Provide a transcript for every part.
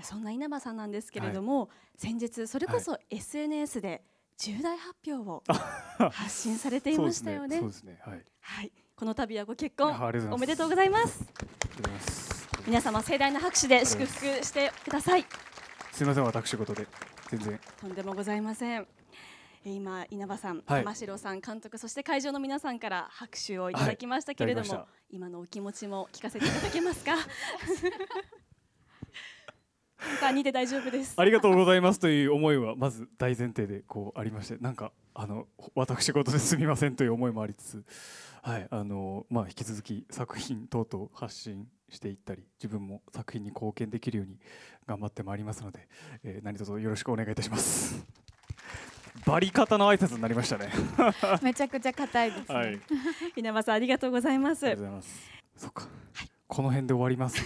やそんな稲葉さんなんですけれども、はい、先日それこそ SNS で重大発表を発信されていましたよね。はい、この度はご結婚おめでとうございます。皆様盛大な拍手で祝福してください。すみません私事で全然とんでもございません。今稲葉さん、山城さん監督そして会場の皆さんから拍手をいただきましたけれども、はい、今のお気持ちも聞かせていただけますか。他にで大丈夫です。ありがとうございますという思いはまず大前提でこうありまして、なんかあの私事ですみませんという思いもありつつ、はいあのまあ引き続き作品等々発信していったり、自分も作品に貢献できるように頑張ってまいりますので、えー、何卒よろしくお願いいたします。バリ方の挨拶になりましたね めちゃくちゃ硬いです、ね、はい、稲葉さんありがとうございます。ありがとうございます。そっか。はいこの辺で終わります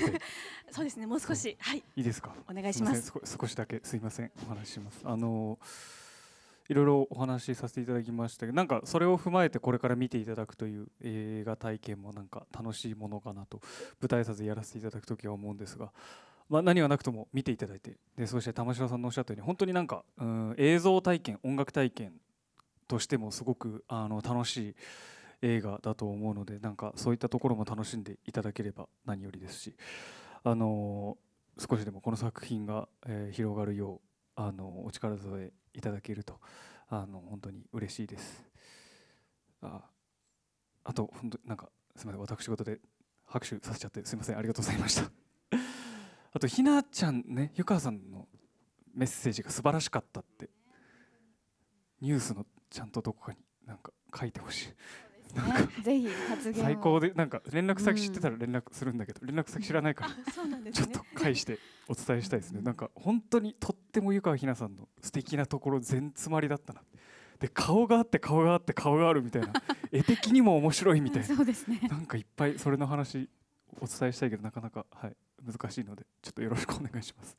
そうですね、もう少し、はい、いいですか。お願いします。す少しだけ、すいません、お話しします。あの。いろいろお話しさせていただきましたけどなんかそれを踏まえてこれから見ていただくという映画体験もなんか楽しいものかなと舞台挨拶やらせていただく時は思うんですが、まあ、何はなくとも見ていただいてでそして玉城さんのおっしゃったように本当になんかうん映像体験音楽体験としてもすごくあの楽しい映画だと思うのでなんかそういったところも楽しんでいただければ何よりですし、あの少しでもこの作品が、え広がるよう、あのお力添えいただけると、あの本当に嬉しいです。ああと本当なんかすみません私事で拍手させちゃってすみませんありがとうございました あとひなちゃんね湯川さんのメッセージが素晴らしかったってニュースのちゃんとどこかになんか書いてほしいぜひ発言最高でなんか連絡先知ってたら連絡するんだけど、うん、連絡先知らないから、ね、ちょっと返してお伝えしたいですね。なんか本当にとっても湯川ひなさんの素敵なところ全詰まりだったな。で顔があって顔があって顔があるみたいな 絵的にも面白いみたいな、そうですね、なんかいっぱいそれの話お伝えしたいけどなかなか、はい、難しいのでちょっとよろしくお願いします。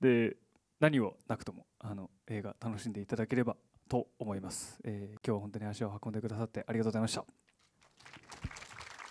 で何をなくともあの映画楽しんでいただければと思います、えー、今日は本当に足を運んでくださってありがとうございました